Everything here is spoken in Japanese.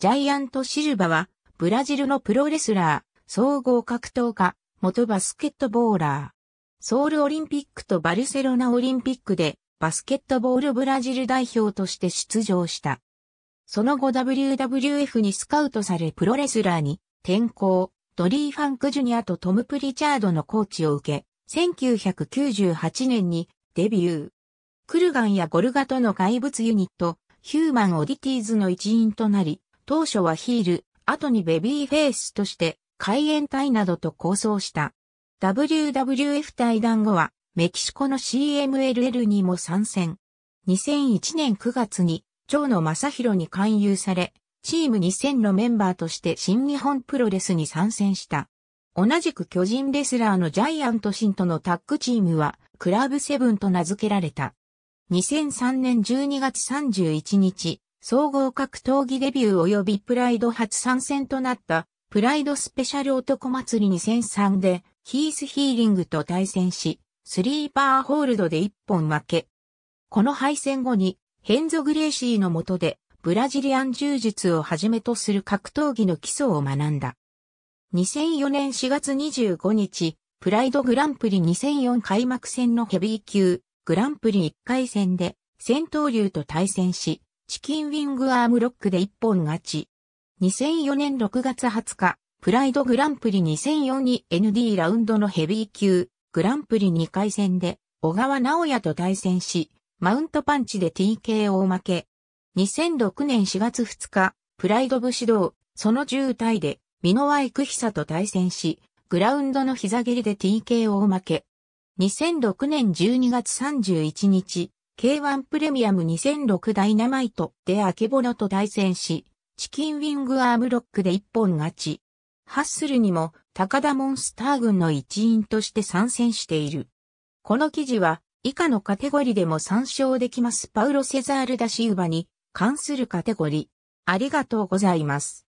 ジャイアント・シルバは、ブラジルのプロレスラー、総合格闘家、元バスケットボーラー。ソウルオリンピックとバルセロナオリンピックで、バスケットボールブラジル代表として出場した。その後 WWF にスカウトされプロレスラーに転向、ドリー・ファンク・ジュニアとトム・プリチャードのコーチを受け、1998年にデビュー。クルガンやゴルガとの怪物ユニット、ヒューマン・オディティーズの一員となり、当初はヒール、後にベビーフェイスとして、海援隊などと構想した。WWF 対談後は、メキシコの CMLL にも参戦。2001年9月に、蝶野正宏に勧誘され、チーム2000のメンバーとして新日本プロレスに参戦した。同じく巨人レスラーのジャイアントシンとのタッグチームは、クラブセブンと名付けられた。2003年12月31日、総合格闘技デビュー及びプライド初参戦となった、プライドスペシャル男祭り2003で、ヒースヒーリングと対戦し、スリーパーホールドで一本負け。この敗戦後に、ヘンゾ・グレーシーの下で、ブラジリアン柔術をはじめとする格闘技の基礎を学んだ。2004年4月25日、プライドグランプリ2004開幕戦のヘビー級、グランプリ1回戦で、戦闘流と対戦し、チキンウィングアームロックで一本勝ち。2004年6月20日、プライドグランプリ2004に ND ラウンドのヘビー級、グランプリ2回戦で、小川直也と対戦し、マウントパンチで TKO 負け。2006年4月2日、プライド武士道、その10体で、美濃クヒ久と対戦し、グラウンドの膝蹴りで TKO 負け。2006年12月31日、K1 プレミアム2006ダイナマイトでアケボノと対戦し、チキンウィングアームロックで一本勝ち。ハッスルにも高田モンスター軍の一員として参戦している。この記事は以下のカテゴリでも参照できますパウロ・セザール・ダシウバに関するカテゴリ。ありがとうございます。